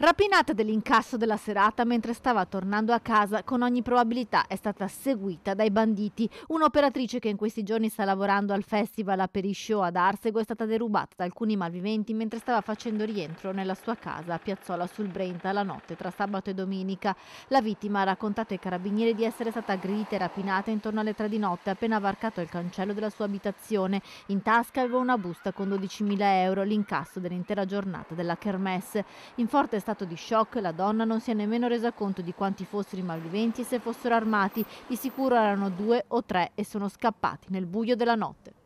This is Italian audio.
Rapinata dell'incasso della serata mentre stava tornando a casa, con ogni probabilità è stata seguita dai banditi. Un'operatrice che in questi giorni sta lavorando al festival a Periscio ad Arsego è stata derubata da alcuni malviventi mentre stava facendo rientro nella sua casa a Piazzola sul Brenta la notte tra sabato e domenica. La vittima ha raccontato ai carabinieri di essere stata aggredita e rapinata intorno alle tre di notte appena varcato il cancello della sua abitazione. In tasca aveva una busta con 12.000 euro, l'incasso dell'intera giornata della kermesse. In forte stato di shock la donna non si è nemmeno resa conto di quanti fossero i malviventi e se fossero armati, di sicuro erano due o tre e sono scappati nel buio della notte.